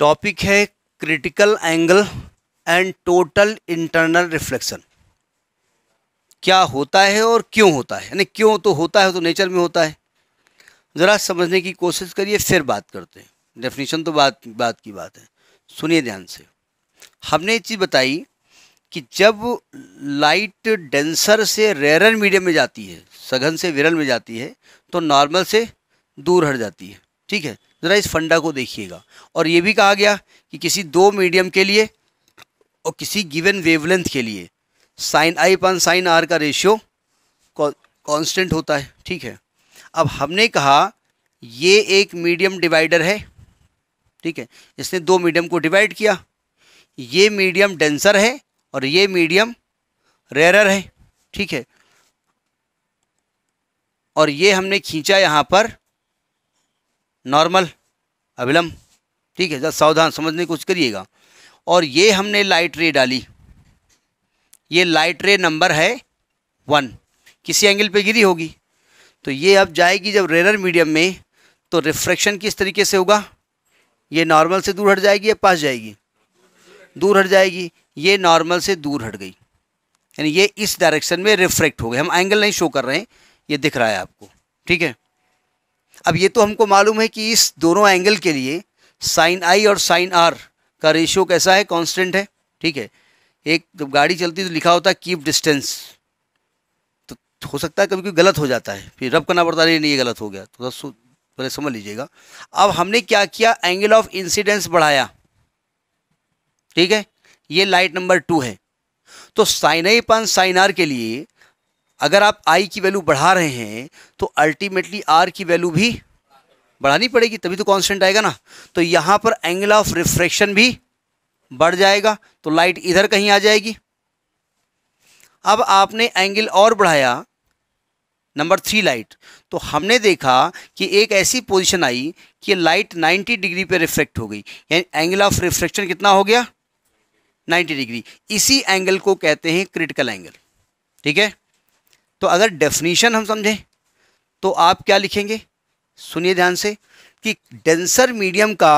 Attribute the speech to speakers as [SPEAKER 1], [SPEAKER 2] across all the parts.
[SPEAKER 1] topic है critical angle and total internal reflection क्या होता है और क्यों होता है यानी क्यों तो होता है तो नेचर में होता है ज़रा समझने की कोशिश करिए फिर बात करते हैं डेफिनेशन तो बात बात की बात है सुनिए ध्यान से हमने ये चीज़ बताई कि जब लाइट डेंसर से रेरर मीडियम में जाती है सघन से विरल में जाती है तो नॉर्मल से दूर हट जाती है ठीक है ज़रा इस फंडा को देखिएगा और ये भी कहा गया कि किसी दो मीडियम के लिए और किसी गिवन वेवलेंथ के लिए sine i upon sine r का रेशियो कांस्टेंट होता है ठीक है अब हमने कहा ये एक मीडियम डिवाइडर है ठीक है इसने दो मीडियम को डिवाइड किया ये मीडियम डेंसर है और ये मीडियम रेरर है ठीक है और ये हमने खींचा यहाँ पर नॉर्मल अभिलम ठीक है जरा सावधान समझने की कोशिश करिएगा और ये हमने लाइट रे डाली ये लाइट रे नंबर है वन किसी एंगल पे गिरी होगी तो ये अब जाएगी जब रेरर मीडियम में तो रिफ्रैक्शन किस तरीके से होगा ये नॉर्मल से दूर हट जाएगी या पास जाएगी दूर हट जाएगी ये नॉर्मल से दूर हट गई यानी ये इस डायरेक्शन में रिफ्रैक्ट हो गए हम एंगल नहीं शो कर रहे हैं ये दिख रहा है आपको ठीक है अब ये तो हमको मालूम है कि इस दोनों एंगल के लिए साइन आई और साइन आर का रेशियो कैसा है कांस्टेंट है ठीक है एक जब गाड़ी चलती तो लिखा होता है कीप डिस्टेंस तो हो सकता है कभी कभी गलत हो जाता है फिर रब करना पड़ता है नहीं ये गलत हो गया तो पहले समझ लीजिएगा अब हमने क्या किया एंगल ऑफ इंसिडेंस बढ़ाया ठीक है ये लाइट नंबर टू है तो sign i upon sine are के लिए अगर आप आई की वैल्यू बढ़ा रहे हैं तो अल्टीमेटली आर की वैल्यू भी बढ़ानी पड़ेगी तभी तो कांस्टेंट आएगा ना तो यहाँ पर एंगल ऑफ रिफ्रेक्शन भी बढ़ जाएगा तो लाइट इधर कहीं आ जाएगी अब आपने एंगल और बढ़ाया नंबर थ्री लाइट तो हमने देखा कि एक ऐसी पोजीशन आई कि लाइट 90 डिग्री पर रिफ्लेक्ट हो गई यानी एंगल ऑफ रिफ्रेक्शन कितना हो गया 90 डिग्री इसी एंगल को कहते हैं क्रिटिकल एंगल ठीक है तो अगर डेफिनीशन हम समझें तो आप क्या लिखेंगे सुनिए ध्यान से कि डेंसर मीडियम का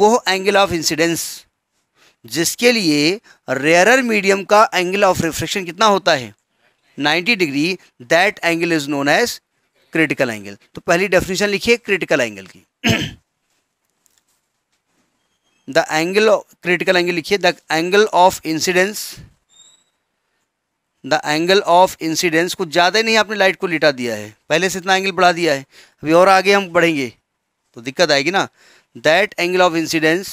[SPEAKER 1] वो एंगल ऑफ इंसिडेंस जिसके लिए रेयरर मीडियम का एंगल ऑफ रिफ्लेक्शन कितना होता है 90 degree that angle is known as critical angle तो पहली डेफिनेशन लिखिए क्रिटिकल एंगल की द एंगल क्रिटिकल एंगल लिखिए the angle of incidence the angle of incidence कुछ ज़्यादा नहीं आपने लाइट को लिटा दिया है पहले से इतना एंगल बढ़ा दिया है अभी और आगे हम बढ़ेंगे तो दिक्कत आएगी ना that angle of incidence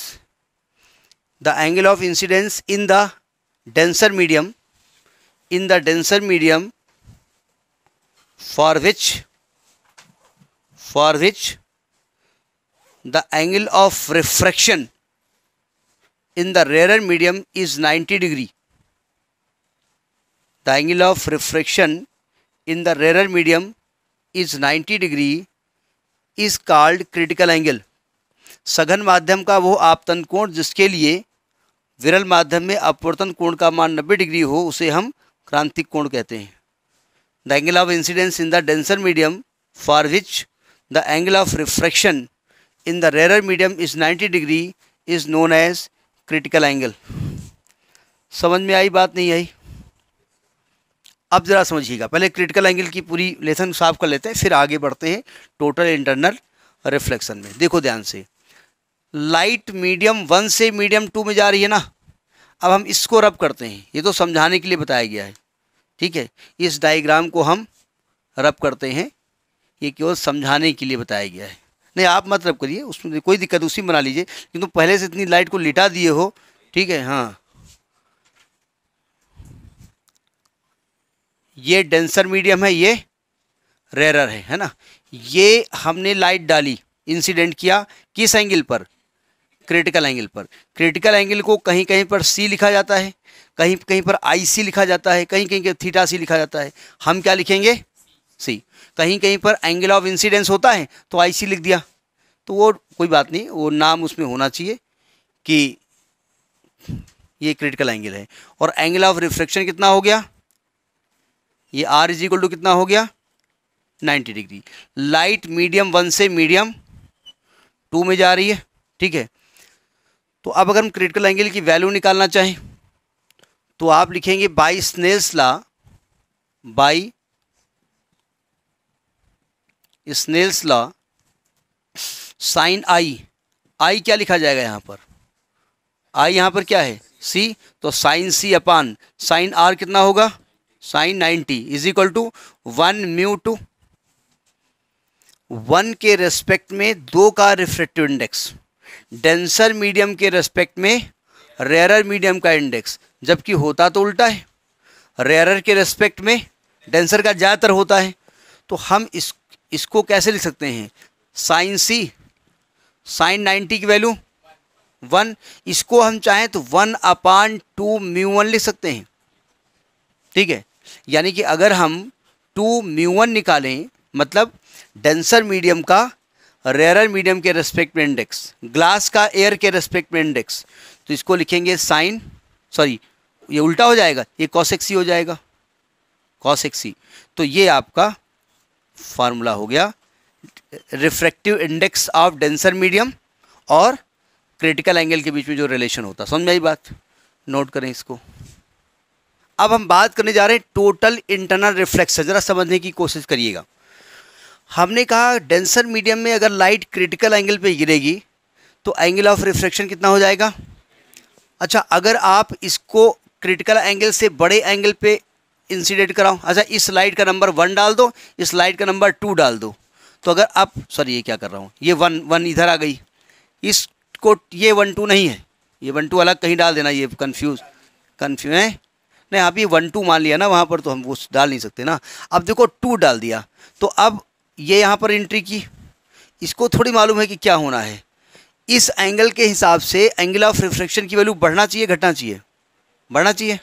[SPEAKER 1] the angle of incidence in the denser medium in the denser medium for which for which the angle of refraction in the rare medium is 90 degree the angle of refraction in the rarer medium is 90 degree is called critical angle सघन माध्यम का वो आपतन कोण जिसके लिए विरल माध्यम में अपवर्तन कोण का मान 90 डिग्री हो उसे हम क्रांतिक कोण कहते हैं the angle of incidence in the denser medium for which the angle of refraction in the rarer medium is 90 degree is known as critical angle समझ में आई बात नहीं आई अब ज़रा समझिएगा पहले क्रिटिकल एंगल की पूरी लेसन साफ कर लेते हैं फिर आगे बढ़ते हैं टोटल इंटरनल रिफ्लेक्शन में देखो ध्यान से लाइट मीडियम वन से मीडियम टू में जा रही है ना अब हम इसको रब करते हैं ये तो समझाने के लिए बताया गया है ठीक है इस डायग्राम को हम रब करते हैं ये केवल समझाने के लिए बताया गया है नहीं आप मत रब करिए उसमें कोई दिक्कत उसी बना लीजिए किंतु तो पहले से इतनी लाइट को लिटा दिए हो ठीक है हाँ ये डेंसर मीडियम है ये रेरर है है ना ये हमने लाइट डाली इंसिडेंट किया किस एंगल पर क्रिटिकल एंगल पर क्रिटिकल एंगल को कहीं कहीं पर सी लिखा जाता है कहीं कहीं पर आई सी लिखा जाता है कहीं कहीं थीटा सी लिखा जाता है हम क्या लिखेंगे सी कहीं कहीं पर एंगल ऑफ इंसिडेंस होता है तो आई सी लिख दिया तो वो कोई बात नहीं वो नाम उसमें होना चाहिए कि ये क्रिटिकल एंगल है और एंगल ऑफ रिफ्लेक्शन कितना हो गया ये आर इज इक्वल टू कितना हो गया 90 डिग्री लाइट मीडियम वन से मीडियम टू में जा रही है ठीक है तो अब अगर हम क्रिटिकल एंगल की वैल्यू निकालना चाहें तो आप लिखेंगे by Snell's law by Snell's law sine i i क्या लिखा जाएगा यहाँ पर आई यहाँ पर क्या है सी तो sine c upon sine r कितना होगा sine ninety is equal to one mu two one के रेस्पेक्ट में दो का रिफ्रेक्टिव इंडेक्स डेंसर मीडियम के रेस्पेक्ट में रेयर मीडियम का इंडेक्स जबकि होता तो उल्टा है रेयर के रेस्पेक्ट में डेंसर का ज़्यादातर होता है तो हम इस इसको कैसे लिख सकते हैं साइन सी साइन नाइन्टी की वैल्यू वन इसको हम चाहें तो one upon two mu one लिख सकते हैं ठीक है यानी कि अगर हम टू म्यूवन निकालें मतलब डेंसर मीडियम का रेयर मीडियम के रेस्पेक्ट में इंडेक्स ग्लास का एयर के रेस्पेक्ट में इंडेक्स तो इसको लिखेंगे साइन सॉरी ये उल्टा हो जाएगा ये कॉसेक्सी हो जाएगा कॉसेक्सी तो ये आपका फार्मूला हो गया refractive index of denser medium और क्रिटिकल एंगल के बीच में जो रिलेशन होता समझ आई बात नोट करें इसको अब हम बात करने जा रहे हैं टोटल इंटरनल रिफ्लेक्शन ज़रा समझने की कोशिश करिएगा हमने कहा डेंसर मीडियम में अगर लाइट क्रिटिकल एंगल पे गिरेगी तो एंगल ऑफ रिफ्लेक्शन कितना हो जाएगा अच्छा अगर आप इसको क्रिटिकल एंगल से बड़े एंगल पे इंसिडेंट कराओ अच्छा इस लाइट का नंबर वन डाल दो इस लाइट का नंबर टू डाल दो तो अगर आप सॉरी ये क्या कर रहा हूँ ये वन वन इधर आ गई इसको ये वन टू नहीं है ये वन टू अलग कहीं डाल देना ये कन्फ्यूज़ कन्फ्यूज है नहीं अभी वन टू मान लिया ना वहाँ पर तो हम वो डाल नहीं सकते ना अब देखो टू डाल दिया तो अब ये यहाँ पर एंट्री की इसको थोड़ी मालूम है कि क्या होना है इस एंगल के हिसाब से एंगल ऑफ रिफ्लेक्शन की वैल्यू बढ़ना चाहिए घटना चाहिए बढ़ना चाहिए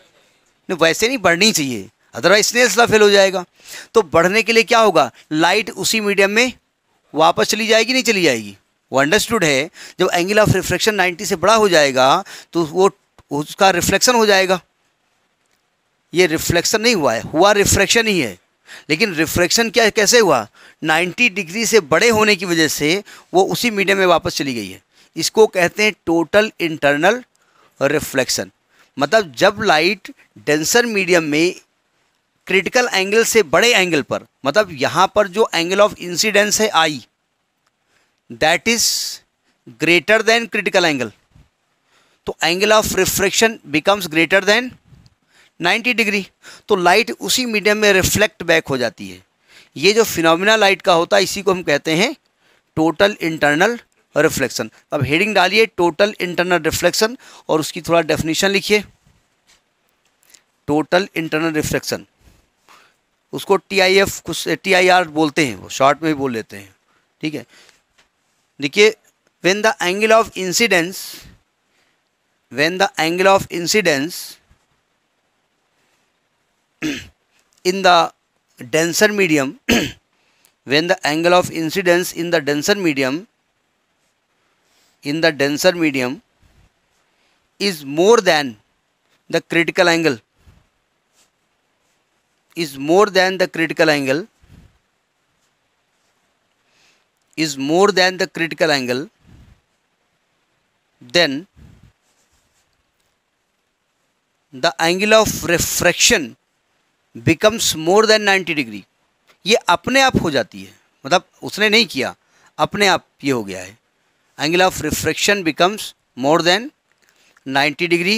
[SPEAKER 1] नहीं वैसे नहीं बढ़नी चाहिए अदरवाइज सिलसिला फेल हो जाएगा तो बढ़ने के लिए क्या होगा लाइट उसी मीडियम में वापस चली जाएगी नहीं चली जाएगी वो अंडरस्टूड है जब एंगल ऑफ रिफ्लेक्शन 90 से बड़ा हो जाएगा तो वो उसका रिफ्लेक्शन हो जाएगा ये रिफ्लेक्शन नहीं हुआ है हुआ रिफ्रैक्शन ही है लेकिन रिफ्रैक्शन क्या कैसे हुआ 90 डिग्री से बड़े होने की वजह से वो उसी मीडियम में वापस चली गई है इसको कहते हैं टोटल इंटरनल रिफ्लेक्शन मतलब जब लाइट डेंसर मीडियम में क्रिटिकल एंगल से बड़े एंगल पर मतलब यहाँ पर जो एंगल ऑफ इंसिडेंस है i that is greater than critical angle तो angle of refraction becomes greater than 90 degree तो लाइट उसी मीडियम में रिफ्लेक्ट बैक हो जाती है ये जो फिनोमिना लाइट का होता है इसी को हम कहते हैं टोटल इंटरनल रिफ्लेक्शन अब हेडिंग डालिए टोटल इंटरनल रिफ्लेक्शन और उसकी थोड़ा डेफिनेशन लिखिए टोटल इंटरनल रिफ्लेक्शन उसको टी आई एफ कुछ टी आई आर बोलते हैं वो शॉर्ट में भी बोल लेते हैं ठीक है देखिए when the angle of incidence when the angle of incidence in the denser medium when the angle of incidence in the denser medium in the denser medium is more than the critical angle is more than the critical angle is more than the critical angle then the angle of refraction becomes more than ninety degree ये अपने आप हो जाती है मतलब उसने नहीं किया अपने आप ये हो गया है angle of refraction becomes more than ninety degree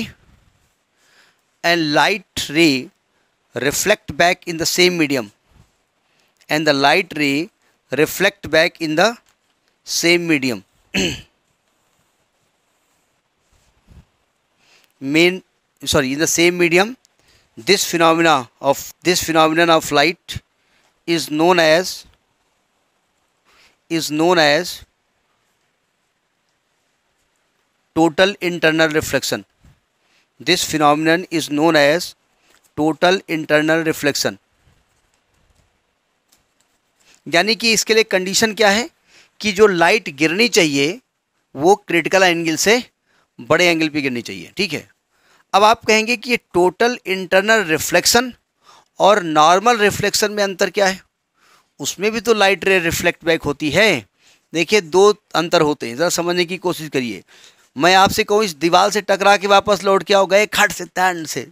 [SPEAKER 1] and light ray reflect back in the same medium and the light ray reflect back in the same medium मेन sorry in the same medium this phenomena of this phenomenon of light is known as is known as total internal reflection this phenomenon is known as total internal reflection यानी कि इसके लिए condition क्या है कि जो light गिरनी चाहिए वो क्रिटिकल एंगल से बड़े एंगल पे गिरनी चाहिए ठीक है अब आप कहेंगे कि ये टोटल इंटरनल रिफ्लेक्शन और नॉर्मल रिफ्लेक्शन में अंतर क्या है उसमें भी तो लाइट रे रिफ्लेक्ट बैक होती है देखिए दो अंतर होते हैं ज़रा समझने की कोशिश करिए मैं आपसे कहूँ इस दीवार से टकरा के वापस लौट के आओ गए खट से तैंड से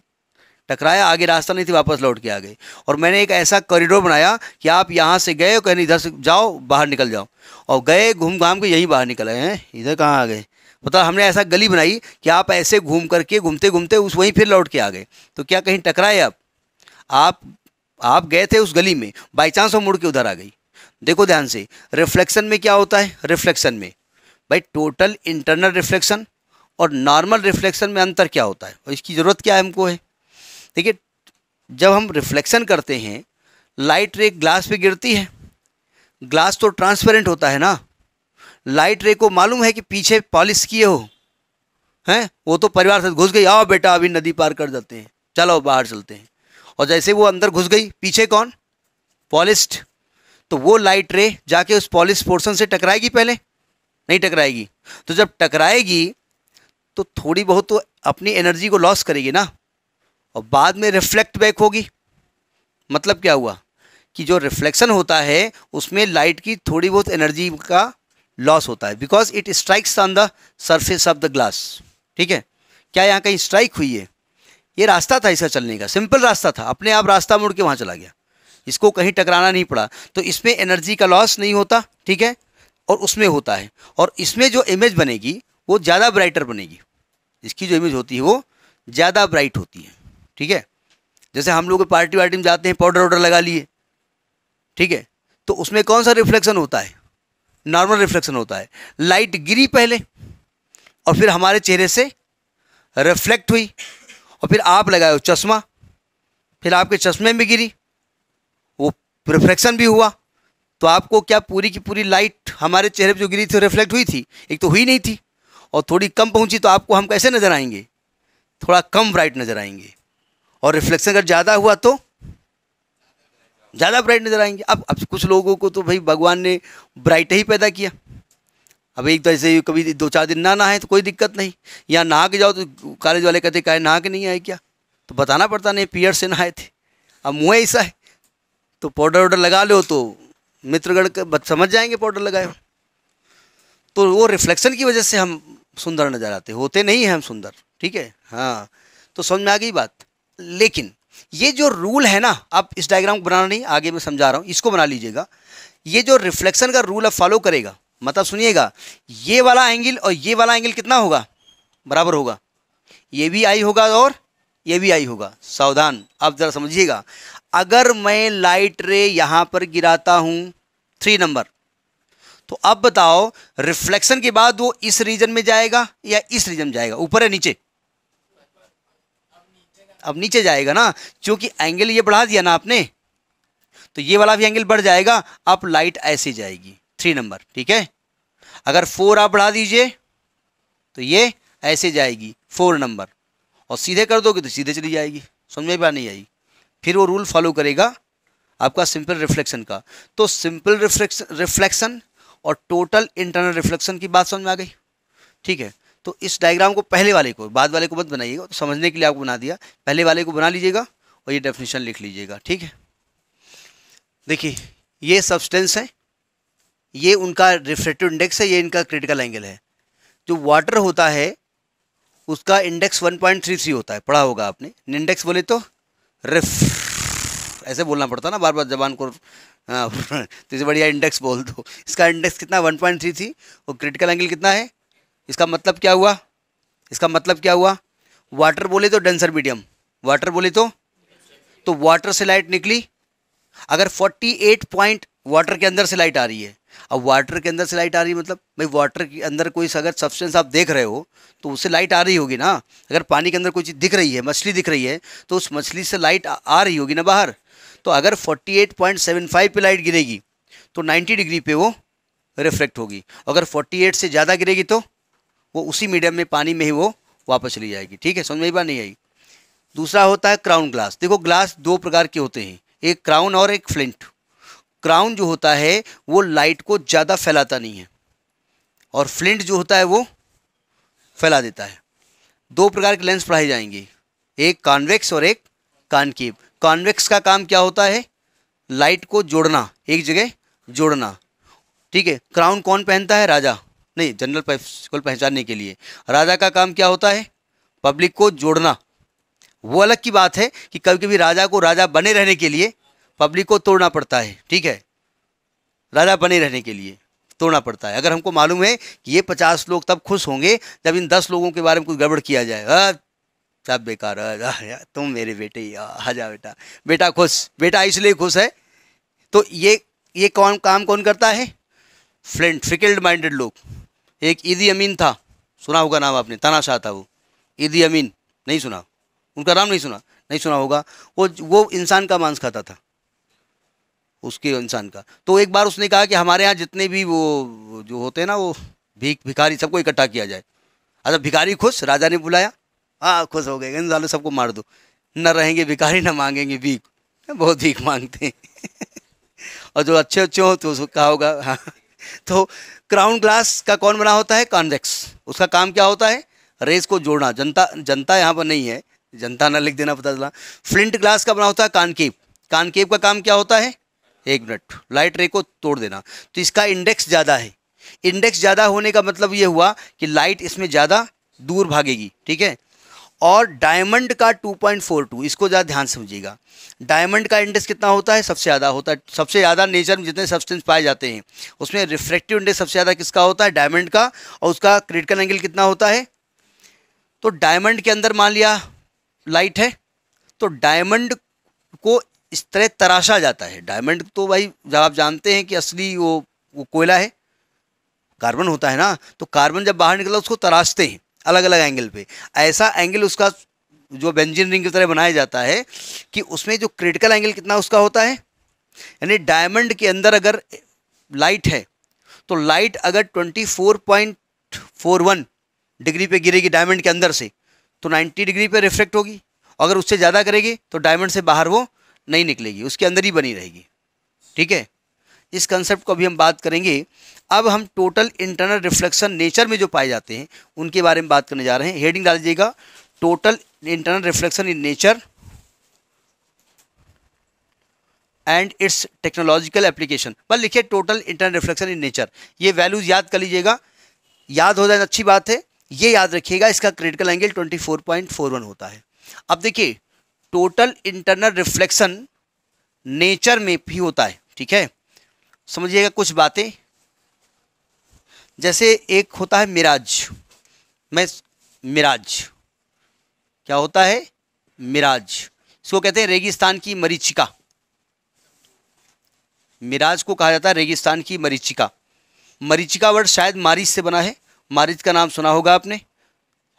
[SPEAKER 1] टकराया आगे रास्ता नहीं थी वापस लौट के आ गए और मैंने एक ऐसा कॉरिडोर बनाया कि आप यहाँ से गए कहीं इधर से जाओ बाहर निकल जाओ और गए घूम घाम के यहीं बाहर निकल आए हैं इधर कहाँ आ गए मतलब हमने ऐसा गली बनाई कि आप ऐसे घूम करके घूमते घूमते उस वहीं फिर लौट के आ गए तो क्या कहीं टकराए आप आप आप गए थे उस गली में बाई चांस वो मुड़ के उधर आ गई देखो ध्यान से रिफ्लेक्शन में क्या होता है रिफ्लेक्शन में भाई टोटल इंटरनल रिफ्लेक्शन और नॉर्मल रिफ्लेक्शन में अंतर क्या होता है और इसकी ज़रूरत क्या है हमको है देखिए जब हम रिफ्लेक्शन करते हैं लाइट रे ग्लास पे गिरती है ग्लास तो ट्रांसपेरेंट होता है ना लाइट रे को मालूम है कि पीछे पॉलिश किए हो हैं वो तो परिवार से घुस गई आओ बेटा अभी नदी पार कर जाते हैं चलो बाहर चलते हैं और जैसे वो अंदर घुस गई पीछे कौन पॉलिस्ट तो वो लाइट रे जाके उस पॉलिश पोर्सन से टकराएगी पहले नहीं टकराएगी तो जब टकराएगी तो थोड़ी बहुत तो अपनी एनर्जी को लॉस करेगी ना और बाद में रिफ्लेक्ट बैक होगी मतलब क्या हुआ कि जो रिफ्लेक्शन होता है उसमें लाइट की थोड़ी बहुत एनर्जी का लॉस होता है because it strikes on the surface of the glass ठीक है क्या यहाँ कहीं स्ट्राइक हुई है ये रास्ता था इसका चलने का सिंपल रास्ता था अपने आप रास्ता मुड़ के वहाँ चला गया इसको कहीं टकराना नहीं पड़ा तो इसमें एनर्जी का लॉस नहीं होता ठीक है और उसमें होता है और इसमें जो इमेज बनेगी वो ज़्यादा ब्राइटर बनेगी इसकी जो इमेज होती है वो ज़्यादा ब्राइट होती है ठीक है जैसे हम लोग पार्टी वार्टी में जाते हैं पाउडर वाउडर लगा लिए ठीक है तो उसमें कौन सा रिफ्लेक्शन होता है नॉर्मल रिफ्लेक्शन होता है लाइट गिरी पहले और फिर हमारे चेहरे से रिफ्लेक्ट हुई और फिर आप लगाए चश्मा फिर आपके चश्मे में गिरी वो रिफ्लेक्शन भी हुआ तो आपको क्या पूरी की पूरी लाइट हमारे चेहरे पर जो गिरी थी रिफ्लेक्ट हुई थी एक तो हुई नहीं थी और थोड़ी कम पहुंची तो आपको हम कैसे नज़र आएंगे थोड़ा कम ब्राइट नज़र आएंगे और रिफ्लेक्शन अगर ज़्यादा हुआ तो ज़्यादा ब्राइट नज़र आएंगे अब अब कुछ लोगों को तो भाई भगवान ने ब्राइट ही पैदा किया अब एक तो ऐसे कभी दो चार दिन ना नहाए तो कोई दिक्कत नहीं या नहा के जाओ तो कॉलेज वाले कहते कहे नहा के नहीं आए क्या तो बताना पड़ता नहीं पियर से नहाए थे अब मुँह ऐसा है तो पाउडर वाउडर लगा लो तो का समझ जाएंगे पाउडर लगाए तो वो रिफ्लेक्शन की वजह से हम सुंदर नज़र आते होते नहीं हैं हम सुंदर ठीक है हाँ तो समझ में आ गई बात लेकिन ये जो रूल है ना आप इस डायग्राम को बनाना नहीं आगे मैं समझा रहा हूँ इसको बना लीजिएगा ये जो रिफ्लेक्शन का रूल आप फॉलो करेगा मतलब सुनिएगा ये वाला एंगल और ये वाला एंगल कितना होगा बराबर होगा ये भी आई होगा और ये भी आई होगा सावधान आप ज़रा समझिएगा अगर मैं लाइट रे यहाँ पर गिराता हूँ थ्री नंबर तो अब बताओ रिफ्लेक्शन के बाद वो इस रीजन में जाएगा या इस रीजन में जाएगा ऊपर या नीचे अब नीचे जाएगा ना क्योंकि एंगल ये बढ़ा दिया ना आपने तो ये वाला भी एंगल बढ़ जाएगा आप लाइट ऐसे जाएगी थ्री नंबर ठीक है अगर फोर आप बढ़ा दीजिए तो ये ऐसे जाएगी फोर नंबर और सीधे कर दोगे तो सीधे चली जाएगी समझ में बात नहीं आई फिर वो रूल फॉलो करेगा आपका सिंपल रिफ्लेक्शन का तो सिंपल रिफ्लेक्शन रिफ्लेक्शन और टोटल इंटरनल रिफ्लेक्शन की बात समझ में आ गई ठीक है तो इस डायग्राम को पहले वाले को बाद वाले को मत बनाइएगा तो समझने के लिए आपको बना दिया पहले वाले को बना लीजिएगा और ये डेफिनेशन लिख लीजिएगा ठीक है देखिए ये सब्सटेंस है ये उनका रिफ्रेक्टिव इंडेक्स है ये इनका क्रिटिकल एंगल है जो वाटर होता है उसका इंडेक्स 1.33 होता है पढ़ा होगा आपने इंडेक्स बोले तो रिफ ऐसे बोलना पड़ता ना बार बार जबान को हाँ, तो इसे बढ़िया इंडेक्स बोल दो इसका इंडेक्स कितना 1.33 और क्रिटिकल एंगल कितना है इसका मतलब क्या हुआ इसका मतलब क्या हुआ वाटर बोले तो डेंसर मीडियम वाटर बोले तो तो वाटर से लाइट निकली अगर 48 पॉइंट वाटर के अंदर से लाइट आ रही है अब वाटर के अंदर से लाइट आ रही है मतलब भाई वाटर के अंदर कोई अगर सब्सटेंस आप देख रहे हो तो उससे लाइट आ रही होगी ना अगर पानी के अंदर कोई चीज़ दिख रही है मछली दिख रही है तो उस मछली से लाइट आ, आ रही होगी ना बाहर तो अगर 48.75 पे लाइट गिरेगी तो 90 डिग्री पे वो रिफ्लेक्ट होगी अगर 48 से ज़्यादा गिरेगी तो वो उसी मीडियम में पानी में ही वो वापस चली जाएगी ठीक है समझ में बात नहीं आई दूसरा होता है क्राउन ग्लास देखो ग्लास दो प्रकार के होते हैं एक क्राउन और एक फ्लिंट क्राउन जो होता है वो लाइट को ज़्यादा फैलाता नहीं है और फ्लिंट जो होता है वो फैला देता है दो प्रकार के लेंस पढ़ाए जाएंगे एक कॉन्वेक्स और एक कानकीप कॉन्वेक्स का काम क्या होता है लाइट को जोड़ना एक जगह जोड़ना ठीक है क्राउन कौन पहनता है राजा नहीं जनरल को पहचानने के लिए राजा का काम क्या होता है पब्लिक को जोड़ना वो अलग की बात है कि कभी कभी राजा को राजा बने रहने के लिए पब्लिक को तोड़ना पड़ता है ठीक है राजा बने रहने के लिए तोड़ना पड़ता है अगर हमको मालूम है कि ये पचास लोग तब खुश होंगे जब इन दस लोगों के बारे में कुछ गड़बड़ किया जाए सब बेकार तुम मेरे बेटे आ जा बेटा बेटा खुश बेटा इसलिए खुश है तो ये ये कौन काम कौन करता है फ्रेंड फिकल्ड माइंडेड लोग एक ईदी अमीन था सुना होगा नाम आपने तानाशाह था वो ईदी अमीन नहीं सुना उनका नाम नहीं सुना नहीं सुना होगा वो वो इंसान का मांस खाता था उसके इंसान का तो एक बार उसने कहा कि हमारे यहाँ जितने भी वो जो होते हैं ना वो भीख भिखारी सबको इकट्ठा किया जाए अच्छा भिखारी खुश राजा ने बुलाया हाँ खुश हो गए इन सालों सबको मार दो न रहेंगे भिखारी ना मांगेंगे भीख बहुत भीख मांगते हैं और जो अच्छे अच्छे हों तो उसको कहा होगा हाँ तो क्राउन ग्लास का कौन बना होता है कॉन्वेक्स उसका काम क्या होता है रेस को जोड़ना जनता जनता यहाँ पर नहीं है जनता ना लिख देना पता चला फ्लिंट ग्लास का बना होता है कानकेव कानकेव का काम क्या होता है एक मिनट लाइट रे को तोड़ देना तो इसका इंडेक्स ज़्यादा है इंडेक्स ज़्यादा होने का मतलब ये हुआ कि लाइट इसमें ज़्यादा दूर भागेगी ठीक है और डायमंड का 2.42 इसको ज़्यादा ध्यान समझिएगा डायमंड का इंडेक्स कितना होता है सबसे ज़्यादा होता है सबसे ज़्यादा नेचर में जितने सब्सटेंस पाए जाते हैं उसमें रिफ्रेक्टिव इंडेक्स सबसे ज़्यादा किसका होता है डायमंड का और उसका क्रिटिकल एंगल कितना होता है तो डायमंड के अंदर मान लिया लाइट है तो डायमंड को इस तरह तराशा जाता है डायमंड तो भाई जब आप जानते हैं कि असली वो वो कोयला है कार्बन होता है ना तो कार्बन जब बाहर निकला उसको तराशते हैं अलग अलग एंगल पे ऐसा एंगल उसका जो बेंजिन रिंग की तरह बनाया जाता है कि उसमें जो क्रिटिकल एंगल कितना उसका होता है यानी डायमंड के अंदर अगर लाइट है तो लाइट अगर 24.41 डिग्री पे गिरेगी डायमंड के अंदर से तो 90 डिग्री पे रिफ्लेक्ट होगी अगर उससे ज़्यादा करेगी तो डायमंड से बाहर वो नहीं निकलेगी उसके अंदर ही बनी रहेगी ठीक है इस कंसेप्ट को अभी हम बात करेंगे अब हम टोटल इंटरनल रिफ्लेक्शन नेचर में जो पाए जाते हैं उनके बारे में बात करने जा रहे हैं हेडिंग डाल दीजिएगा total internal reflection in nature and its technological application पर लिखिए total internal reflection in nature ये वैल्यूज़ याद कर लीजिएगा याद हो जाए तो अच्छी बात है ये याद रखिएगा इसका क्रिटिकल एंगल 24.41 होता है अब देखिए टोटल इंटरनल रिफ्लेक्शन नेचर में भी होता है ठीक है समझिएगा कुछ बातें जैसे एक होता है मिराज मैं मिराज क्या होता है मिराज इसको कहते हैं रेगिस्तान की मरीचिका मिराज को कहा जाता है रेगिस्तान की मरीचिका मरीचिका वर्ड शायद मारिच से बना है मारिच का नाम सुना होगा आपने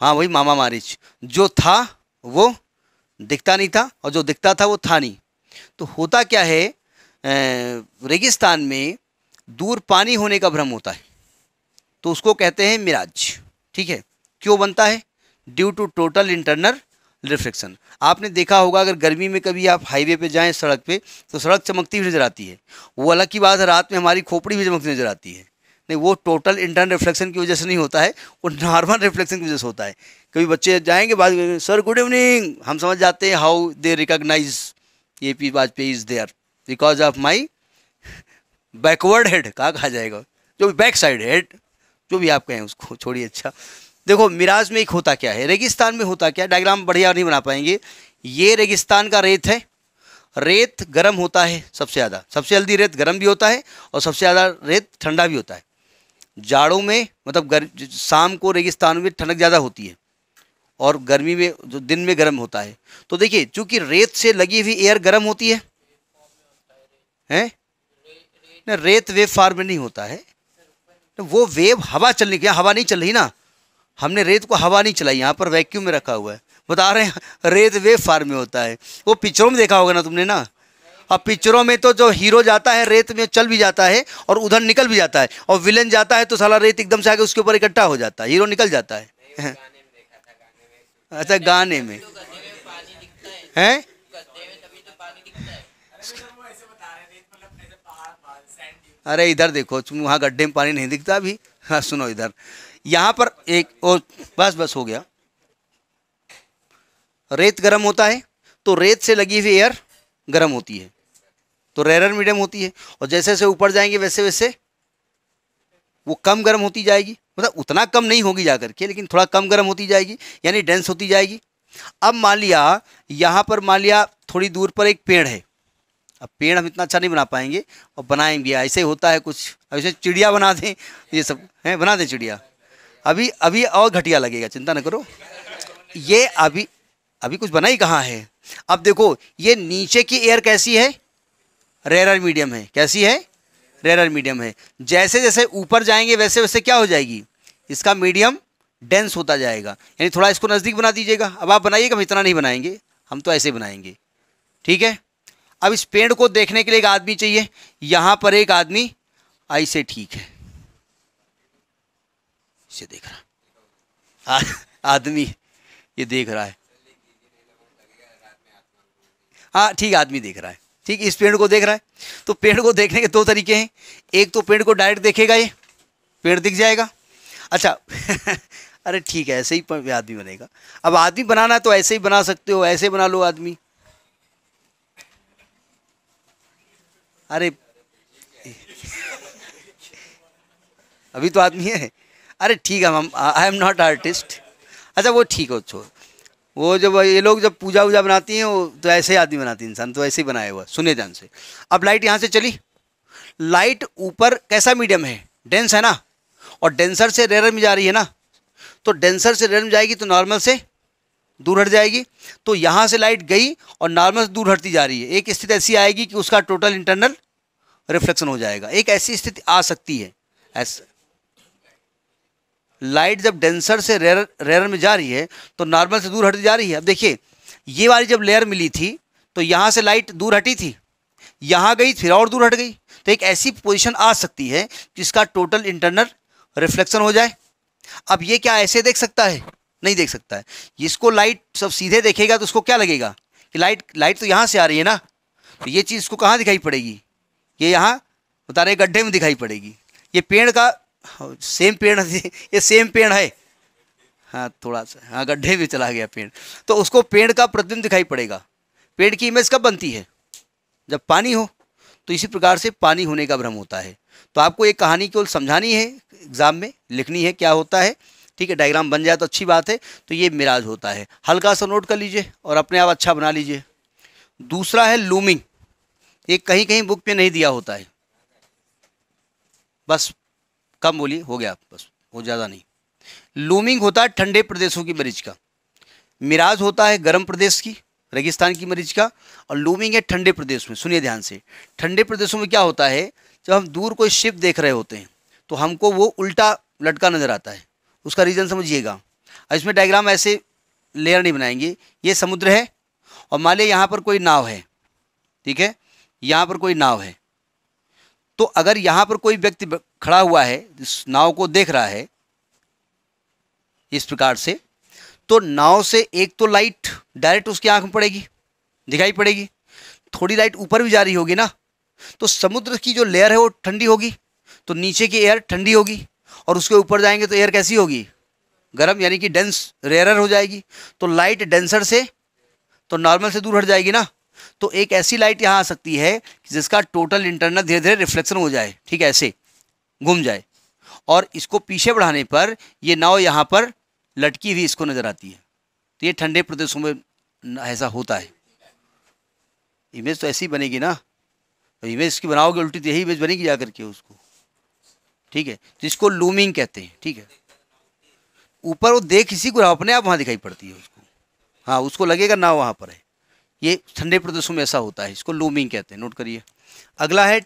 [SPEAKER 1] हाँ वही मामा मारिच जो था वो दिखता नहीं था और जो दिखता था वो था नहीं तो होता क्या है रेगिस्तान में दूर पानी होने का भ्रम होता है तो उसको कहते हैं मिराज ठीक है क्यों बनता है due to total internal reflection आपने देखा होगा अगर गर्मी में कभी आप हाईवे पे जाएं सड़क पे तो सड़क चमकती हुई नज़र आती है वो अलग की बात है रात में हमारी खोपड़ी भी चमकती नज़र आती है नहीं वो टोटल इंटरनल रिफ्लेक्शन की वजह से नहीं होता है वो नॉर्मल रिफ्लेक्शन की वजह से होता है कभी बच्चे जाएंगे बाद सर गुड इवनिंग हम समझ जाते हैं how they recognise A P Vajpayee is there because of my backward head कहा कहा जाएगा जो भी बैक साइड हेड जो भी आप कहें उसको छोड़िए अच्छा देखो मिराज में एक होता क्या है रेगिस्तान में होता क्या डायग्राम बढ़िया नहीं बना पाएंगे ये रेगिस्तान का रेत है रेत गर्म होता है सबसे ज़्यादा सबसे जल्दी रेत गर्म भी होता है और सबसे ज़्यादा रेत ठंडा भी होता है जाड़ों में मतलब गर, शाम को रेगिस्तान में ठंडक ज़्यादा होती है और गर्मी में जो दिन में गर्म होता है तो देखिए चूँकि रेत से लगी हुई एयर गर्म होती है हैं ना रेत वेव फार्म में नहीं होता है तो वो वेव हवा चलने की हवा नहीं चल रही ना हमने रेत को हवा नहीं चलाई यहाँ पर वैक्यूम में रखा हुआ है बता रहे हैं रेत वेव फार्म में होता है वो पिक्चरों में देखा होगा ना तुमने ना अब पिक्चरों में तो जो हीरो जाता है रेत में चल भी जाता है और उधर निकल भी जाता है और विलन जाता है तो सारा रेत एकदम से आगे उसके ऊपर इकट्ठा हो जाता है हीरो निकल जाता है अच्छा गाने में हैं अरे इधर देखो तुम वहाँ गड्ढे में पानी नहीं दिखता अभी हाँ सुनो इधर यहाँ पर एक ओ बस बस हो गया रेत गर्म होता है तो रेत से लगी हुई एयर गर्म होती है तो रेरर मीडियम होती है और जैसे जैसे ऊपर जाएंगे वैसे वैसे वो कम गर्म होती जाएगी मतलब उतना कम नहीं होगी जाकर के लेकिन थोड़ा कम गर्म होती जाएगी यानी डेंस होती जाएगी अब मान लिया यहाँ पर मान लिया थोड़ी दूर पर एक पेड़ है अब पेड़ हम इतना अच्छा नहीं बना पाएंगे और बनाएंगे ऐसे होता है कुछ ऐसे चिड़िया बना दें ये सब हैं बना दें चिड़िया अभी अभी और घटिया लगेगा चिंता ना करो ये अभी अभी कुछ बना ही कहाँ है अब देखो ये नीचे की एयर कैसी है रेरर मीडियम है कैसी है रेरर मीडियम है जैसे जैसे ऊपर जाएंगे वैसे वैसे क्या हो जाएगी इसका मीडियम डेंस होता जाएगा यानी थोड़ा इसको नज़दीक बना दीजिएगा अब आप बनाइएगा हम इतना नहीं बनाएंगे हम तो ऐसे बनाएंगे ठीक है अब इस पेड़ को देखने के लिए एक आदमी चाहिए यहां पर एक आदमी आई से ठीक है इसे देख रहा आदमी ये देख रहा है हाँ ठीक आदमी देख रहा है ठीक इस पेड़ को देख रहा है तो पेड़ को देखने के दो तरीके हैं एक तो पेड़ को डायरेक्ट देखेगा ये पेड़ दिख जाएगा अच्छा अरे ठीक है ऐसे ही आदमी बनेगा अब आदमी बनाना है तो ऐसे ही बना सकते हो ऐसे बना लो आदमी अरे अभी तो आदमी है अरे ठीक है हम आई एम नॉट आर्टिस्ट अच्छा वो ठीक हो छोड़ वो जब ये लोग जब पूजा वूजा बनाती हैं वो तो ऐसे ही आदमी बनाती हैं इंसान तो ऐसे ही बनाए हुआ सुने जान से अब लाइट यहाँ से चली लाइट ऊपर कैसा मीडियम है डेंस है ना और डेंसर से रेरम में जा रही है ना तो डेंसर से रेयर में जाएगी तो नॉर्मल से दूर हट जाएगी तो यहाँ से लाइट गई और नॉर्मल से दूर हटती जा रही है एक स्थिति ऐसी आएगी कि उसका टोटल इंटरनल रिफ्लेक्शन हो जाएगा एक ऐसी स्थिति आ सकती है ऐसा लाइट जब डेंसर से रेर रेयर में जा रही है तो नॉर्मल से दूर हटती जा रही है अब देखिए ये वाली जब लेयर मिली थी तो यहाँ से लाइट दूर हटी थी यहाँ गई फिर और दूर हट गई तो एक ऐसी पोजिशन आ सकती है जिसका टोटल इंटरनल रिफ्लेक्शन हो जाए अब ये क्या ऐसे देख सकता है नहीं देख सकता है इसको लाइट सब सीधे देखेगा तो उसको क्या लगेगा कि लाइट लाइट तो यहाँ से आ रही है ना तो ये चीज़ इसको कहाँ दिखाई पड़ेगी ये यहाँ बता रहे गड्ढे में दिखाई पड़ेगी ये पेड़ का सेम हाँ, पेड़ ये सेम पेड़ है हाँ थोड़ा सा हाँ गड्ढे में चला गया पेड़ तो उसको पेड़ का प्रतिबिंब दिखाई पड़ेगा पेड़ की इमेज कब बनती है जब पानी हो तो इसी प्रकार से पानी होने का भ्रम होता है तो आपको एक कहानी केवल समझानी है एग्ज़ाम में लिखनी है क्या होता है ठीक है डायग्राम बन जाए तो अच्छी बात है तो ये मिराज होता है हल्का सा नोट कर लीजिए और अपने आप अच्छा बना लीजिए दूसरा है लूमिंग ये कहीं कहीं बुक पे नहीं दिया होता है बस कम बोलिए हो गया बस वो ज़्यादा नहीं लूमिंग होता है ठंडे प्रदेशों की मरीज का मिराज होता है गर्म प्रदेश की रेगिस्तान की मरीज का और लूमिंग है ठंडे प्रदेश में सुनिए ध्यान से ठंडे प्रदेशों में क्या होता है जब हम दूर कोई शिप देख रहे होते हैं तो हमको वो उल्टा लटका नज़र आता है उसका रीज़न समझिएगा और इसमें डायग्राम ऐसे लेयर नहीं बनाएंगे ये समुद्र है और मान लिया यहाँ पर कोई नाव है ठीक है यहाँ पर कोई नाव है तो अगर यहाँ पर कोई व्यक्ति खड़ा हुआ है इस नाव को देख रहा है इस प्रकार से तो नाव से एक तो लाइट डायरेक्ट उसकी आंख में पड़ेगी दिखाई पड़ेगी थोड़ी लाइट ऊपर भी जा रही होगी ना तो समुद्र की जो लेयर है वो ठंडी होगी तो नीचे की एयर ठंडी होगी और उसके ऊपर जाएंगे तो एयर कैसी होगी गर्म यानी कि डेंस रेयर हो जाएगी तो लाइट डेंसर से तो नॉर्मल से दूर हट जाएगी ना तो एक ऐसी लाइट यहाँ आ सकती है जिसका टोटल इंटरनल धीरे धीरे रिफ्लेक्शन हो जाए ठीक है ऐसे घूम जाए और इसको पीछे बढ़ाने पर ये नाव यहाँ पर लटकी हुई इसको नज़र आती है तो ये ठंडे प्रदेशों में ऐसा होता है इमेज तो ऐसी बनेगी ना तो इमेज इसकी बनाओगे उल्टी तो यही इमेज बनेगी जा करके उसको ठीक है तो इसको लूमिंग कहते हैं ठीक है ऊपर वो देख इसी को अपने आप वहाँ दिखाई पड़ती है उसको हाँ उसको लगेगा ना वहाँ पर है ये ठंडे प्रदेशों में ऐसा होता है इसको लूमिंग कहते हैं नोट करिए अगला है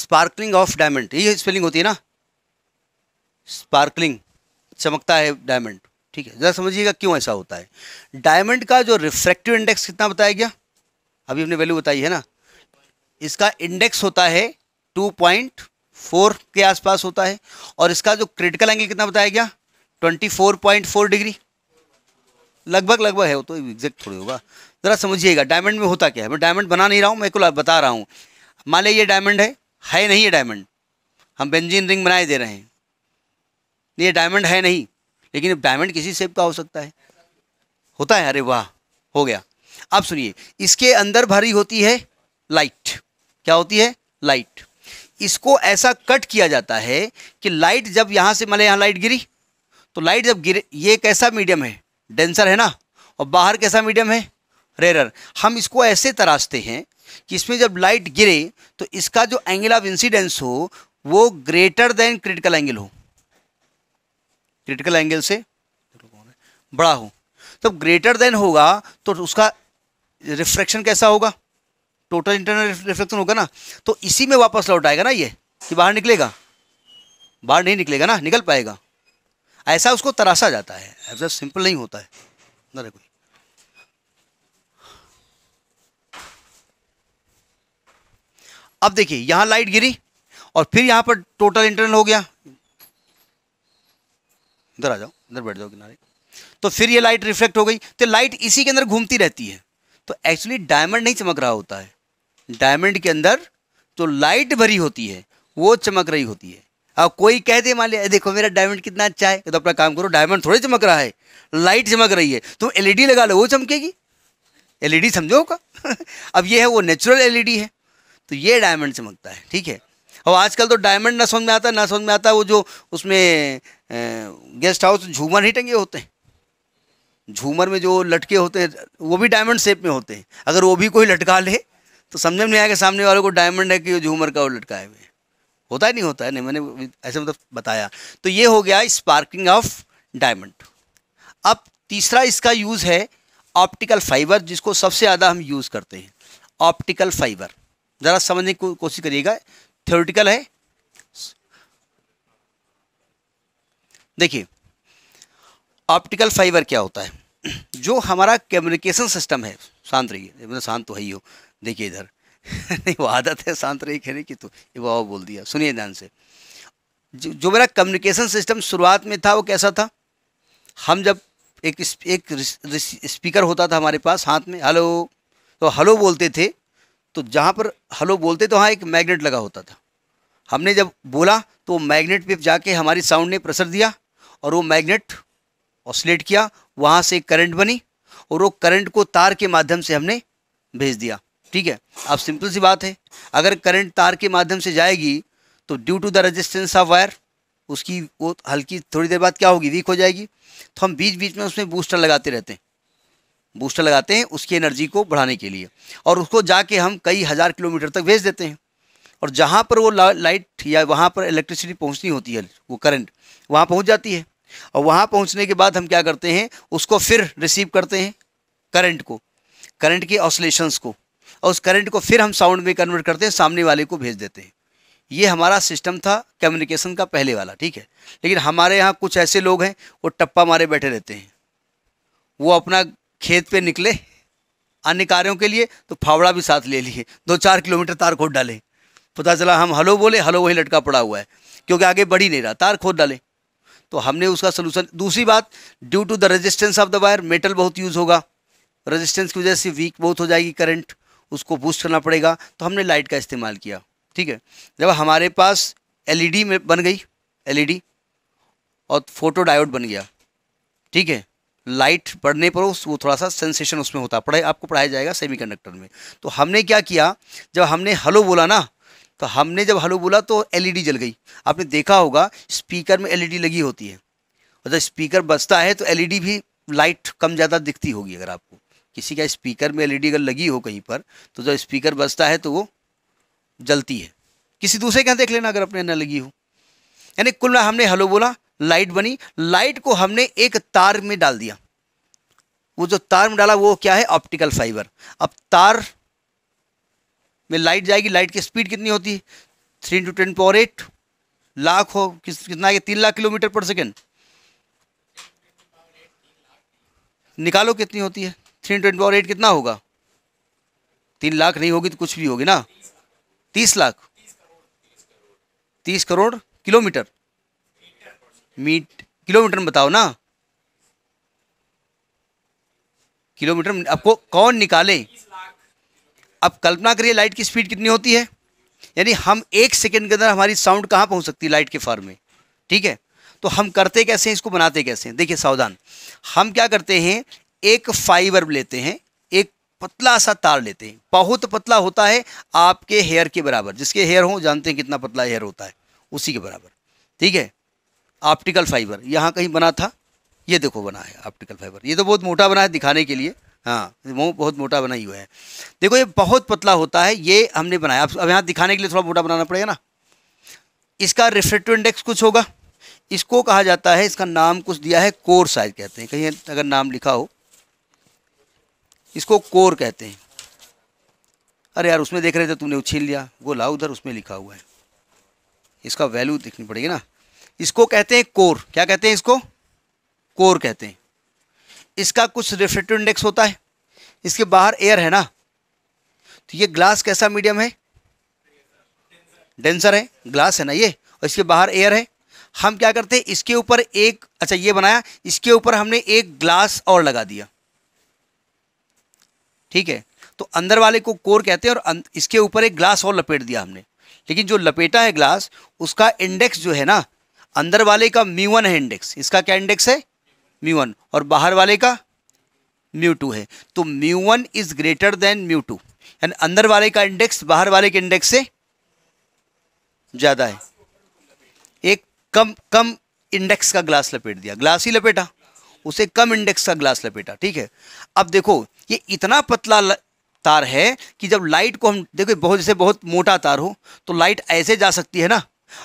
[SPEAKER 1] स्पार्कलिंग ऑफ डायमंड ये स्पेलिंग होती है ना स्पार्कलिंग चमकता है डायमंड ठीक है ज़रा समझिएगा क्यों ऐसा होता है डायमंड का जो रिफ्रैक्टिव इंडेक्स कितना बताया गया अभी हमने वैल्यू बताई है ना इसका इंडेक्स होता है टू पॉइंट फोर के आसपास होता है और इसका जो क्रिटिकल एंगल कितना बताया गया twenty four point four degree लगभग लगभग है वो तो एग्जैक्ट थोड़ी होगा ज़रा समझिएगा डायमंड में होता क्या है मैं डायमंड बना नहीं रहा हूँ मैं को बता रहा हूँ मान लिया ये डायमंड है है नहीं ये डायमंड हम बेंजीन रिंग बनाए दे रहे हैं ये डायमंड है नहीं लेकिन डायमंड किसी सेप का हो सकता है होता है अरे वाह हो गया अब सुनिए इसके अंदर भरी होती है लाइट क्या होती है लाइट इसको ऐसा कट किया जाता है कि लाइट जब यहाँ से मैंने मतलब यहाँ लाइट गिरी तो लाइट जब गिरे ये कैसा मीडियम है डेंसर है ना और बाहर कैसा मीडियम है रेरर हम इसको ऐसे तराशते हैं कि इसमें जब लाइट गिरे तो इसका जो एंगल ऑफ इंसिडेंस हो वो ग्रेटर देन क्रिटिकल एंगल हो क्रिटिकल एंगल से बड़ा हो तब ग्रेटर देन होगा तो उसका रिफ्रैक्शन कैसा होगा टोटल इंटरनल रिफ्लेक्शन होगा ना तो इसी में वापस लौट आएगा ना ये कि बाहर निकलेगा बाहर नहीं निकलेगा ना निकल पाएगा ऐसा उसको तराशा जाता है ऐसा सिंपल नहीं होता है ना कोई अब देखिए यहां लाइट गिरी और फिर यहां पर टोटल इंटरनल हो गया इधर आ जाओ इधर बैठ जाओ किनारे तो फिर ये लाइट रिफ्लेक्ट हो गई तो लाइट इसी के अंदर घूमती रहती है तो एक्चुअली डायमंड नहीं चमक रहा होता है डायमंड के अंदर जो तो लाइट भरी होती है वो चमक रही होती है अब कोई कह दे मान लिया देखो मेरा डायमंड कितना अच्छा है तो अपना काम करो डायमंड थोड़े चमक रहा है लाइट चमक रही है तो एलईडी लगा लो वो चमकेगी एलईडी समझो का अब ये है वो नेचुरल एलईडी है तो ये डायमंड चमकता है ठीक है और आजकल तो डायमंड ना समझ में आता ना समझ में आता वो जो उसमें गेस्ट हाउस झूमर ही टंगे होते हैं झूमर में जो लटके होते हैं वो भी डायमंड शेप में होते हैं अगर वो भी कोई लटका ले तो समझ नहीं कि सामने वालों को डायमंड है कि झूमर का और लटकाए हुए होता ही नहीं होता है नहीं मैंने ऐसे मतलब बताया तो ये हो गया स्पार्किंग ऑफ डायमंड अब तीसरा इसका यूज़ है ऑप्टिकल फाइबर जिसको सबसे ज़्यादा हम यूज़ करते हैं ऑप्टिकल फाइबर ज़रा समझने की को, कोशिश करिएगा थ्योरेटिकल है देखिए ऑप्टिकल फाइबर क्या होता है जो हमारा कम्युनिकेशन सिस्टम है शांत रहिए मतलब शांत तो है ही हो देखिए इधर नहीं वो आदत है शांत रही कहने की तो ये वो बोल दिया सुनिए ध्यान से जो, जो मेरा कम्युनिकेशन सिस्टम शुरुआत में था वो कैसा था हम जब एक एक स्पीकर होता था हमारे पास हाथ में हेलो तो हेलो बोलते थे तो जहाँ पर हेलो बोलते तो वहाँ एक मैग्नेट लगा होता था हमने जब बोला तो मैग्नेट पे जाके हमारी साउंड ने प्रेशर दिया और वो मैग्नेट ऑसलेट किया वहाँ से करंट बनी और वो करंट को तार के माध्यम से हमने भेज दिया ठीक है अब सिंपल सी बात है अगर करंट तार के माध्यम से जाएगी तो due to the resistance of wire उसकी वो हल्की थोड़ी देर बाद क्या होगी वीक हो जाएगी तो हम बीच बीच में उसमें बूस्टर लगाते रहते हैं बूस्टर लगाते हैं उसकी एनर्जी को बढ़ाने के लिए और उसको जाके हम कई हज़ार किलोमीटर तक भेज देते हैं और जहाँ पर वो लाइट या वहाँ पर इलेक्ट्रिसिटी पहुँचनी होती है वो करंट वहाँ पहुँच जाती है और वहाँ पहुँचने के बाद हम क्या करते हैं उसको फिर रिसीव करते हैं करंट को करंट के ऑसलेशंस को और उस करंट को फिर हम साउंड में कन्वर्ट करते हैं सामने वाले को भेज देते हैं ये हमारा सिस्टम था कम्युनिकेशन का पहले वाला ठीक है लेकिन हमारे यहाँ कुछ ऐसे लोग हैं वो टप्पा मारे बैठे रहते हैं वो अपना खेत पे निकले अन्य कार्यों के लिए तो फावड़ा भी साथ ले लिए दो चार किलोमीटर तार खोद डाले पता चला हम हलो बोले हलो वही लटका पड़ा हुआ है क्योंकि आगे बढ़ ही नहीं रहा तार खोद डाले तो हमने उसका सोल्यूशन दूसरी बात due to the resistance of the wire metal बहुत यूज़ होगा रेजिस्टेंस की वजह से वीक बहुत हो जाएगी करंट उसको बूस्ट करना पड़ेगा तो हमने लाइट का इस्तेमाल किया ठीक है जब हमारे पास एलईडी में बन गई एलईडी और फोटो डायोड बन गया ठीक है लाइट पड़ने पर उस वो थोड़ा सा सेंसेशन उसमें होता है पढ़ाई आपको पढ़ाया जाएगा सेमीकंडक्टर में तो हमने क्या किया जब हमने हलो बोला ना तो हमने जब हेलो बोला तो एलईडी जल गई आपने देखा होगा स्पीकर में एलईडी लगी होती है और जब स्पीकर बजता है तो एलईडी भी लाइट कम ज़्यादा दिखती होगी अगर आपको किसी का स्पीकर में एलईडी अगर लगी हो कहीं पर तो जब स्पीकर बजता है तो वो जलती है किसी दूसरे के यहाँ देख लेना अगर अपने न लगी हो यानी कुल हमने हलो बोला लाइट बनी लाइट को हमने एक तार में डाल दिया वो जो तार में डाला वो क्या है ऑप्टिकल फाइबर अब तार में लाइट जाएगी लाइट की स्पीड कितनी होती है three into ten power eight lakh हो किस कितना आएगा तीन लाख किलोमीटर पर सेकेंड निकालो कितनी होती है three into ten power eight कितना होगा तीन लाख नहीं होगी तो कुछ भी होगी ना तीस लाख तीस करोड़ किलोमीटर मीट किलोमीटर में बताओ ना किलोमीटर आपको कौन निकाले अब कल्पना करिए लाइट की स्पीड कितनी होती है यानी हम एक सेकेंड के अंदर हमारी साउंड कहाँ पहुँच सकती है लाइट के फॉर्म में ठीक है तो हम करते कैसे हैं इसको बनाते कैसे हैं देखिए सावधान हम क्या करते हैं एक फाइबर लेते हैं एक पतला सा तार लेते हैं बहुत पतला होता है आपके हेयर के बराबर जिसके हेयर हो जानते हैं कितना पतला हेयर होता है उसी के बराबर ठीक है ऑप्टिकल फाइबर यहाँ कहीं बना था ये देखो बना है ऑप्टिकल फाइबर ये तो बहुत मोटा बना है दिखाने के लिए हाँ वो बहुत मोटा बना ही हुआ है देखो ये बहुत पतला होता है ये हमने बनाया अब अब यहाँ दिखाने के लिए थोड़ा मोटा बनाना पड़ेगा ना इसका रिफ्रेक्टिव इंडेक्स कुछ होगा इसको कहा जाता है इसका नाम कुछ दिया है कोर साइज कहते हैं कहीं अगर नाम लिखा हो इसको कोर कहते हैं अरे यार उसमें देख रहे थे तुमने उछीन लिया वो ला उधर उसमें लिखा हुआ है इसका वैल्यू देखनी पड़ेगी ना इसको कहते हैं कोर क्या कहते हैं इसको कोर कहते हैं इसका कुछ रिफ्रेक्टिव इंडेक्स होता है इसके बाहर एयर है ना तो ये ग्लास कैसा मीडियम है डेंसर है ग्लास है ना ये और इसके बाहर एयर है हम क्या करते हैं इसके ऊपर एक अच्छा ये बनाया इसके ऊपर हमने एक ग्लास और लगा दिया ठीक है तो अंदर वाले को कोर कहते हैं और अं-, इसके ऊपर एक ग्लास और लपेट दिया हमने लेकिन जो लपेटा है ग्लास उसका इंडेक्स जो है ना अंदर वाले का म्यूवन है इंडेक्स इसका क्या इंडेक्स है म्यू वन और बाहर वाले का म्यू टू है तो mu one is greater than mu two यानी अंदर वाले का इंडेक्स बाहर वाले के इंडेक्स से ज़्यादा है एक कम कम इंडेक्स का ग्लास लपेट दिया ग्लास ही लपेटा उसे कम इंडेक्स का ग्लास लपेटा ठीक है अब देखो ये इतना पतला तार है कि जब लाइट को हम देखो बहुत जैसे बहुत मोटा तार हो तो लाइट ऐसे जा सकती है ना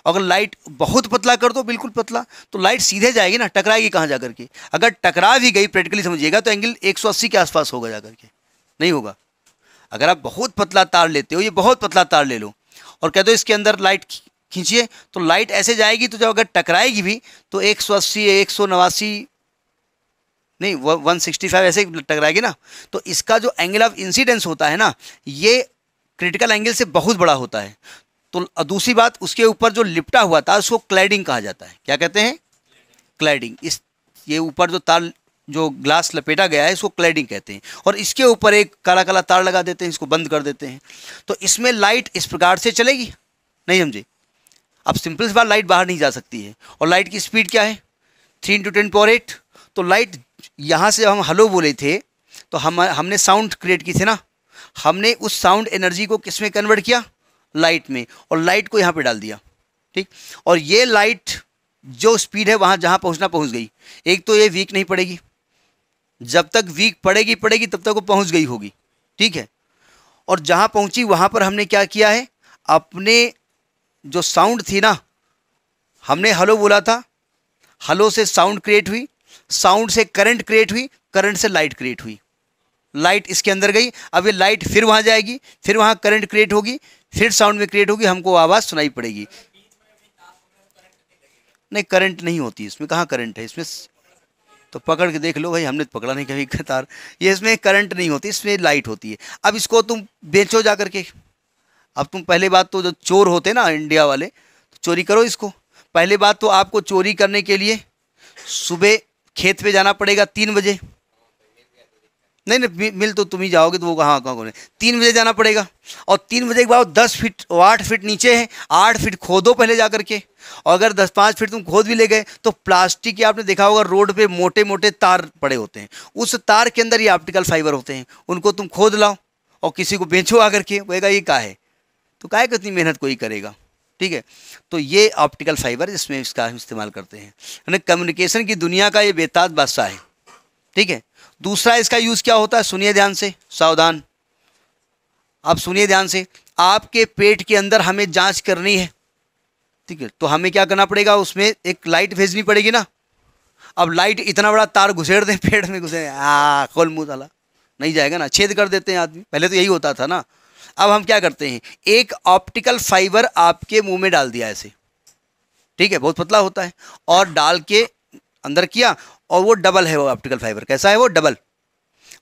[SPEAKER 1] अगर लाइट बहुत पतला कर दो बिल्कुल पतला तो लाइट सीधे जाएगी ना टकराएगी कहाँ जाकर के अगर टकरा भी गई प्रैक्टिकली समझिएगा तो एंगल 180 के आसपास होगा जाकर के नहीं होगा अगर आप बहुत पतला तार लेते हो ये बहुत पतला तार ले लो और कह दो इसके अंदर लाइट खींचिए तो लाइट ऐसे जाएगी तो जब अगर टकराएगी भी तो एक सौ अस्सी एक नहीं वन सिक्सटी फाइव ऐसे टकराएगी ना तो इसका जो एंगल ऑफ इंसिडेंस होता है ना ये क्रिटिकल एंगल से बहुत बड़ा होता है तो दूसरी बात उसके ऊपर जो लिपटा हुआ तार उसको क्लैडिंग कहा जाता है क्या कहते हैं क्लैडिंग इस ये ऊपर जो तार जो ग्लास लपेटा गया है इसको क्लैडिंग कहते हैं और इसके ऊपर एक काला काला तार लगा देते हैं इसको बंद कर देते हैं तो इसमें लाइट इस प्रकार से चलेगी नहीं समझे अब सिंपल सी बात लाइट बाहर नहीं जा सकती है और लाइट की स्पीड क्या है three into ten power eight तो लाइट यहाँ से हम हलो बोले थे तो हम हमने साउंड क्रिएट की थी ना हमने उस साउंड एनर्जी को किस में कन्वर्ट किया लाइट में और लाइट को यहाँ पे डाल दिया ठीक और ये लाइट जो स्पीड है वहाँ जहाँ पहुँचना पहुँच गई एक तो ये वीक नहीं पड़ेगी जब तक वीक पड़ेगी पड़ेगी तब तक वो पहुँच गई होगी ठीक है और जहाँ पहुँची वहाँ पर हमने क्या किया है अपने जो साउंड थी ना हमने हलो बोला था हलो से साउंड क्रिएट हुई साउंड से करंट क्रिएट हुई करंट से लाइट क्रिएट हुई लाइट इसके अंदर गई अब ये लाइट फिर वहाँ जाएगी फिर वहाँ करंट क्रिएट होगी फिर साउंड में क्रिएट होगी हमको आवाज़ सुनाई पड़ेगी नहीं करंट नहीं होती इसमें कहाँ करंट है इसमें तो पकड़ के देख लो भाई हमने तो पकड़ा नहीं कभी कतार ये इसमें करंट नहीं होती इसमें लाइट होती है अब इसको तुम बेचो जा करके अब तुम पहले बात तो जो चोर होते ना इंडिया वाले तो चोरी करो इसको पहले बात तो आपको चोरी करने के लिए सुबह खेत पे जाना पड़ेगा तीन बजे नहीं नहीं मिल तो तुम ही जाओगे तो वो कहाँ कहाँ कौन तीन बजे जाना पड़ेगा और तीन बजे के बाद दस फीट आठ फीट नीचे है आठ फीट खोदो पहले जा करके और अगर दस पाँच फीट तुम खोद भी ले गए तो प्लास्टिक के आपने देखा होगा रोड पे मोटे मोटे तार पड़े होते हैं उस तार के अंदर ये ऑप्टिकल फाइबर होते हैं उनको तुम खोद लाओ और किसी को बेचो आ करके वेगा ये का है तो काय कितनी मेहनत कोई करेगा ठीक है तो ये ऑप्टिकल फाइबर इसमें इसका हम इस्तेमाल करते हैं यानी कम्युनिकेशन की दुनिया का ये बेताज बादशाह है ठीक है दूसरा इसका यूज़ क्या होता है सुनिए ध्यान से सावधान आप सुनिए ध्यान से आपके पेट के अंदर हमें जांच करनी है ठीक है तो हमें क्या करना पड़ेगा उसमें एक लाइट भेजनी पड़ेगी ना अब लाइट इतना बड़ा तार घुसेड़ दें पेट में घुसे आ खोल मुँह ताला नहीं जाएगा ना छेद कर देते हैं आदमी पहले तो यही होता था ना अब हम क्या करते हैं एक ऑप्टिकल फाइबर आपके मुंह में डाल दिया ऐसे ठीक है बहुत पतला होता है और डाल के अंदर किया और वो डबल है वो ऑप्टिकल फाइबर कैसा है वो डबल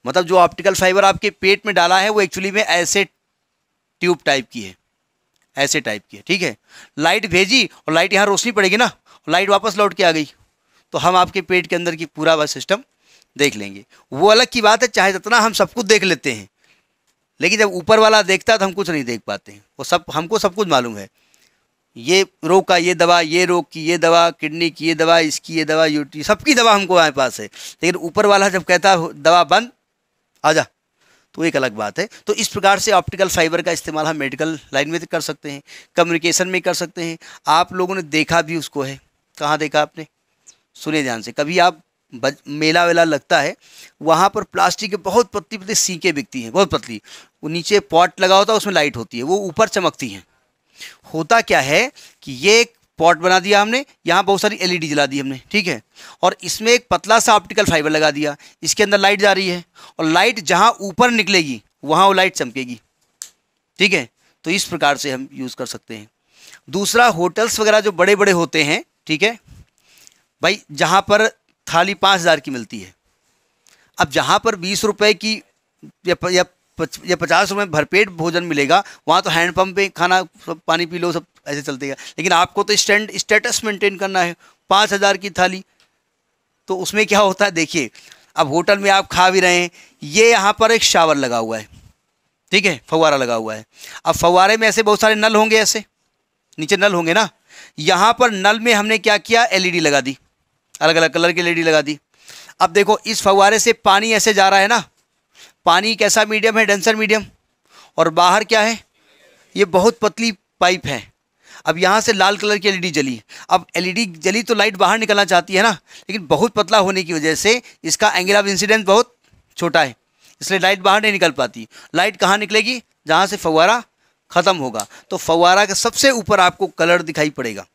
[SPEAKER 1] मतलब जो ऑप्टिकल फाइबर आपके पेट में डाला है वो एक्चुअली में ऐसे ट्यूब टाइप की है ऐसे टाइप की है ठीक है लाइट भेजी और लाइट यहाँ रोशनी पड़ेगी ना लाइट वापस लौट के आ गई तो हम आपके पेट के अंदर की पूरा वह सिस्टम देख लेंगे वो अलग की बात है चाहे जितना हम सब कुछ देख लेते हैं लेकिन जब ऊपर वाला देखता है तो हम कुछ नहीं देख पाते हैं वो सब हमको सब कुछ मालूम है ये रोग का ये दवा ये रोग की ये दवा किडनी की ये दवा इसकी ये दवा यूटी सबकी दवा हमको हमारे पास है लेकिन ऊपर वाला जब कहता है दवा बंद आ जा तो एक अलग बात है तो इस प्रकार से ऑप्टिकल फाइबर का इस्तेमाल हम मेडिकल लाइन में कर सकते हैं कम्युनिकेशन में कर सकते हैं आप लोगों ने देखा भी उसको है कहाँ देखा आपने सुने ध्यान से कभी आप मेला वेला लगता है वहाँ पर प्लास्टिक के बहुत पतली पतली सीके बिकती हैं बहुत पतली वो नीचे पॉट लगा होता है उसमें लाइट होती है वो ऊपर चमकती हैं होता क्या है कि ये एक पॉट बना दिया हमने यहाँ बहुत सारी एलईडी e जला दी हमने ठीक है और इसमें एक पतला सा ऑप्टिकल फाइबर लगा दिया इसके अंदर लाइट जा रही है और लाइट जहाँ ऊपर निकलेगी वहाँ वो लाइट चमकेगी ठीक है तो इस प्रकार से हम यूज़ कर सकते हैं दूसरा होटल्स वगैरह जो बड़े बड़े होते हैं ठीक है भाई जहाँ पर थाली पाँच हज़ार की मिलती है अब जहाँ पर बीस रुपये की या या पचास रुपये भरपेट भोजन मिलेगा वहाँ तो हैंडपम्प पे खाना सब पानी पी लो सब ऐसे चलते लेकिन आपको तो स्टैंड स्टेटस मेंटेन करना है पाँच हज़ार की थाली तो उसमें क्या होता है देखिए अब होटल में आप खा भी रहे हैं ये यहाँ पर एक शावर लगा हुआ है ठीक है फवारा लगा हुआ है अब फवारे में ऐसे बहुत सारे नल होंगे ऐसे नीचे नल होंगे ना यहाँ पर नल में हमने क्या किया एलईडी e लगा दी अलग अलग कलर की एलईडी e लगा दी अब देखो इस फवारे से पानी ऐसे जा रहा है ना पानी कैसा मीडियम है डेंसर मीडियम और बाहर क्या है ये बहुत पतली पाइप है अब यहाँ से लाल कलर की एलईडी जली अब एलईडी जली तो लाइट बाहर निकलना चाहती है ना लेकिन बहुत पतला होने की वजह से इसका एंगल ऑफ इंसिडेंस बहुत छोटा है इसलिए लाइट बाहर नहीं निकल पाती लाइट कहाँ निकलेगी जहाँ से फवारा ख़त्म होगा तो फवारा के सबसे ऊपर आपको कलर दिखाई पड़ेगा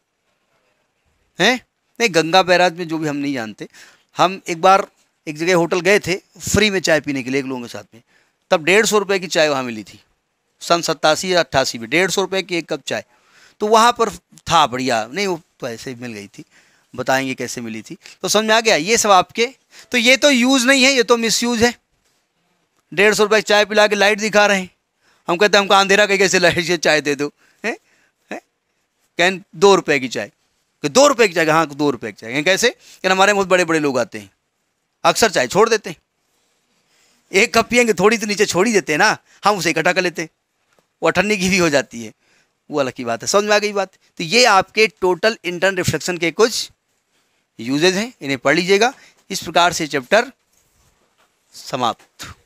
[SPEAKER 1] हैं नहीं गंगा बैराज में जो भी हम नहीं जानते हम एक बार एक जगह होटल गए थे फ्री में चाय पीने के लिए एक लोगों के साथ में तब डेढ़ सौ रुपये की चाय वहाँ मिली थी सन सत्तासी या अट्ठासी में डेढ़ सौ रुपये की एक कप चाय तो वहाँ पर था बढ़िया नहीं वो तो ऐसे ही मिल गई थी बताएंगे कैसे मिली थी तो समझ में आ गया ये सब आपके तो ये तो यूज़ नहीं है ये तो मिस है डेढ़ सौ रुपये चाय पिला के लाइट दिखा रहे हैं हम कहते हैं हमको अंधेरा कहीं कैसे लाइट से चाय दे दो है कैन दो रुपये की चाय दो रुपये की चाय हाँ दो रुपये की चाय कैसे कहना हमारे बहुत बड़े बड़े लोग आते हैं अक्सर चाय छोड़ देते हैं एक कप पियेंगे थोड़ी तो नीचे छोड़ ही देते हैं ना हम उसे इकट्ठा कर लेते हैं वो अठन्नी की भी हो जाती है वो अलग की बात है समझ में आ गई बात तो ये आपके टोटल इंटरन रिफ्लेक्शन के कुछ यूजेज हैं इन्हें पढ़ लीजिएगा इस प्रकार से चैप्टर समाप्त